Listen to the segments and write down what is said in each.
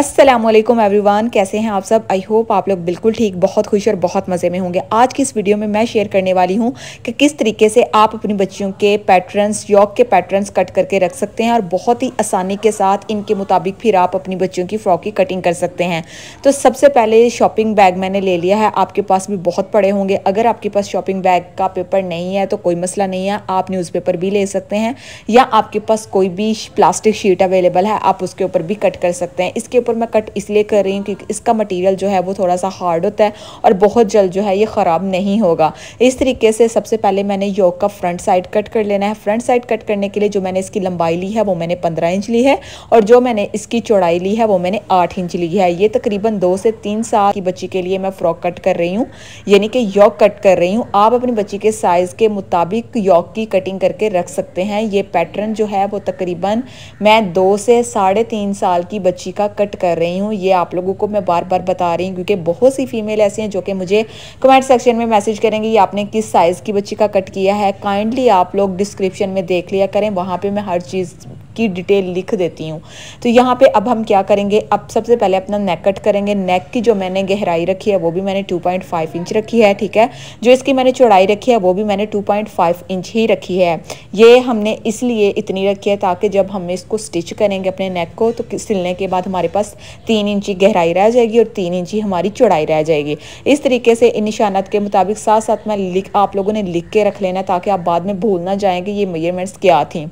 अस्सलाम वालेकुम एवरीवन कैसे हैं आप सब आई होप आप लोग बिल्कुल ठीक बहुत खुश और बहुत मज़े में होंगे आज की इस वीडियो में मैं शेयर करने वाली हूँ कि किस तरीके से आप अपनी बच्चियों के पैटर्न्स यॉक के पैटर्न्स कट करके रख सकते हैं और बहुत ही आसानी के साथ इनके मुताबिक फिर आप अपनी बच्चियों की फ्रॉक की कटिंग कर सकते हैं तो सबसे पहले शॉपिंग बैग मैंने ले लिया है आपके पास भी बहुत पड़े होंगे अगर आपके पास शॉपिंग बैग का पेपर नहीं है तो कोई मसला नहीं है आप न्यूज़पेपर भी ले सकते हैं या आपके पास कोई भी प्लास्टिक शीट अवेलेबल है आप उसके ऊपर भी कट कर सकते हैं इसके ऊपर पेपर मैं कट इसलिए कर रही हूँ क्योंकि इसका मटेरियल जो है वो थोड़ा सा हार्ड होता है और बहुत जल्द जो है ये ख़राब नहीं होगा इस तरीके से सबसे पहले मैंने योग का फ्रंट साइड कट कर लेना है फ्रंट साइड कट करने के लिए जो मैंने इसकी लंबाई ली है वो मैंने पंद्रह इंच ली है और जो मैंने इसकी चौड़ाई ली है वो मैंने आठ इंच ली है ये तकरीबन दो से तीन साल की बच्ची के लिए मैं फ्रॉक कट कर रही हूँ यानी कि योग कट कर रही हूँ आप अपनी बच्ची के साइज़ के मुताबिक योग की कटिंग करके रख सकते हैं ये पैटर्न जो है वो तकरीबन मैं दो से साढ़े तीन साल की बच्ची का कट एक्सपेक्ट कर रही हूँ ये आप लोगों को मैं बार बार बता रही हूँ क्योंकि बहुत सी फीमेल ऐसी हैं जो कि मुझे कमेंट सेक्शन में मैसेज करेंगे ये आपने किस साइज़ की बच्ची का कट किया है काइंडली आप लोग डिस्क्रिप्शन में देख लिया करें वहाँ पर मैं हर चीज़ की डिटेल लिख देती हूँ तो यहाँ पे अब हम क्या करेंगे अब सबसे पहले अपना नेक कट करेंगे नेक की जो मैंने गहराई रखी है वो भी मैंने 2.5 इंच रखी है ठीक है जो इसकी मैंने चौड़ाई रखी है वो भी मैंने 2.5 इंच ही रखी है ये हमने इसलिए इतनी रखी है ताकि जब हम इसको स्टिच करेंगे अपने नेक को तो सिलने के बाद हमारे पास तीन इंची गहराई रह जाएगी और तीन इंची हमारी चौड़ाई रह जाएगी इस तरीके से इन निशानात के मुताबिक साथ साथ मैं लिख आप लोगों ने लिख के रख लेना ताकि आप बाद में भूल ना जाएँ कि ये मेजरमेंट्स क्या थी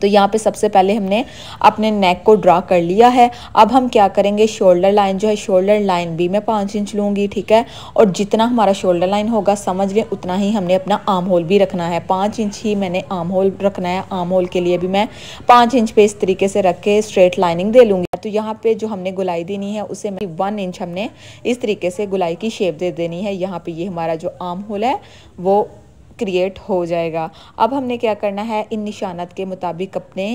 तो यहाँ पे सबसे पहले हमने अपने नेक को ड्रा कर लिया है अब हम क्या करेंगे शोल्डर लाइन जो है शोल्डर लाइन भी मैं पाँच इंच लूँगी ठीक है और जितना हमारा शोल्डर लाइन होगा समझ लें उतना ही हमने अपना आम होल भी रखना है पाँच इंच ही मैंने आम होल रखना है आम होल के लिए भी मैं पाँच इंच पे इस तरीके से रख के स्ट्रेट लाइनिंग दे लूँगी तो यहाँ पे जो हमने गुलाई देनी है उसे वन इंच हमने इस तरीके से गुलाई की शेप दे देनी है यहाँ पे ये यह हमारा जो आम होल है वो क्रिएट हो जाएगा अब हमने क्या करना है इन निशानात के मुताबिक अपने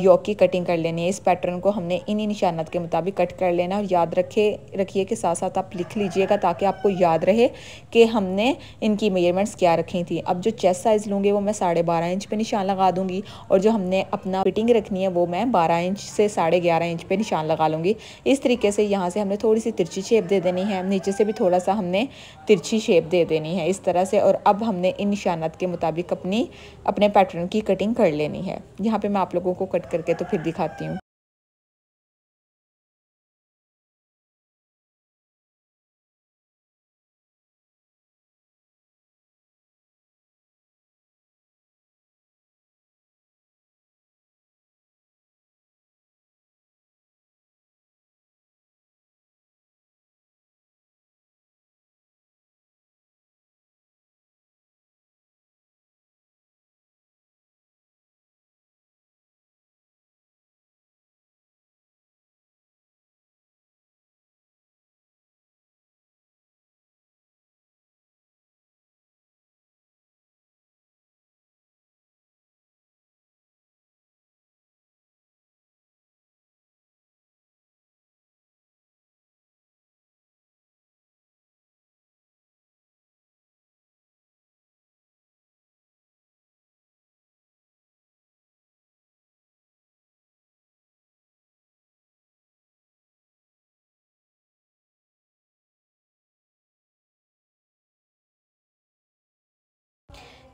योक की कटिंग कर लेनी है इस पैटर्न को हमने इन्हीं निशानात के मुताबिक कट कर लेना और याद रखे रखिए कि साथ साथ आप लिख लीजिएगा ताकि आपको याद रहे कि हमने इनकी मेजरमेंट्स क्या रखी थी अब जो चेस्ट साइज़ लूँगी वो मैं साढ़े बारह इंच पर निशान लगा दूँगी और जो हमने अपना फिटिंग रखनी है वो मैं बारह इंच से साढ़े ग्यारह इंच पर निशान लगा लूँगी इस तरीके से यहाँ से हमने थोड़ी सी तिरछी शेप दे देनी है नीचे से भी थोड़ा सा हमने तिरछी शेप दे देनी है इस तरह से और अब हमने इन इन निशानात के मुताबिक अपनी अपने पैटर्न की कटिंग कर लेनी है यहाँ पे मैं आप लोगों को कट करके तो फिर दिखाती हूँ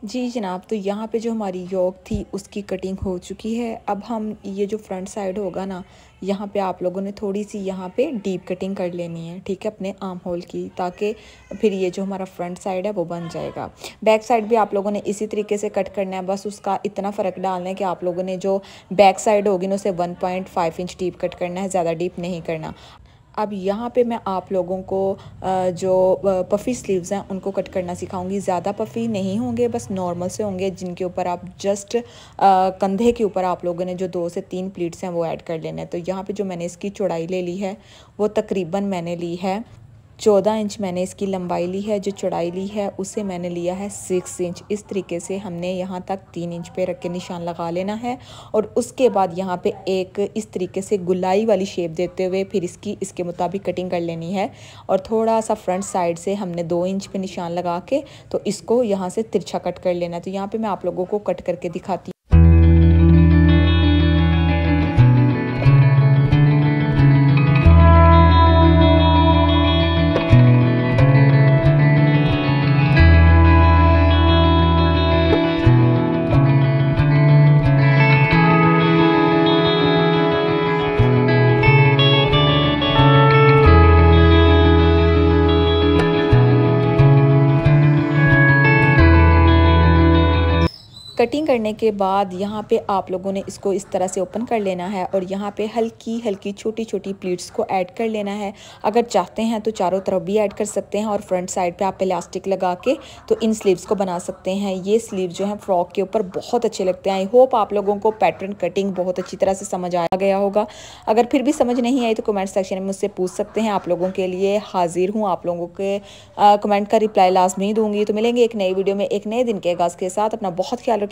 जी जनाब तो यहाँ पे जो हमारी योग थी उसकी कटिंग हो चुकी है अब हम ये जो फ्रंट साइड होगा ना यहाँ पे आप लोगों ने थोड़ी सी यहाँ पे डीप कटिंग कर लेनी है ठीक है अपने आम होल की ताकि फिर ये जो हमारा फ्रंट साइड है वो बन जाएगा बैक साइड भी आप लोगों ने इसी तरीके से कट करना है बस उसका इतना फ़र्क डालना है कि आप लोगों ने जो बैक साइड होगी ना उसे वन इंच डीप कट करना है ज़्यादा डीप नहीं करना अब यहाँ पे मैं आप लोगों को जो पफ़ी स्लीव्स हैं उनको कट करना सिखाऊंगी ज़्यादा पफ़ी नहीं होंगे बस नॉर्मल से होंगे जिनके ऊपर आप जस्ट कंधे के ऊपर आप लोगों ने जो दो से तीन प्लीट्स हैं वो ऐड कर लेने हैं तो यहाँ पे जो मैंने इसकी चौड़ाई ले ली है वो तकरीबन मैंने ली है चौदह इंच मैंने इसकी लंबाई ली है जो चौड़ाई ली है उसे मैंने लिया है सिक्स इंच इस तरीके से हमने यहाँ तक तीन इंच पे रख के निशान लगा लेना है और उसके बाद यहाँ पे एक इस तरीके से गुलाई वाली शेप देते हुए फिर इसकी इसके मुताबिक कटिंग कर लेनी है और थोड़ा सा फ्रंट साइड से हमने दो इंच पर निशान लगा के तो इसको यहाँ से तिरछा कट कर लेना है तो यहाँ पर मैं आप लोगों को कट करके दिखाती कटिंग करने के बाद यहाँ पे आप लोगों ने इसको इस तरह से ओपन कर लेना है और यहाँ पे हल्की हल्की छोटी छोटी प्लीट्स को ऐड कर लेना है अगर चाहते हैं तो चारों तरफ भी ऐड कर सकते हैं और फ्रंट साइड पे आप इलास्टिक लगा के तो इन स्लीव्स को बना सकते हैं ये स्लीव जो है फ्रॉक के ऊपर बहुत अच्छे लगते हैं आई होप आप लोगों को पैटर्न कटिंग बहुत अच्छी तरह से समझ आ गया होगा अगर फिर भी समझ नहीं आई तो कमेंट सेक्शन में मुझसे पूछ सकते हैं आप लोगों के लिए हाजिर हूँ आप लोगों के कमेंट का रिप्लाई लाजमी दूंगी तो मिलेंगे एक नई वीडियो में एक नए दिन के आगाज़ के साथ अपना बहुत ख्याल रखें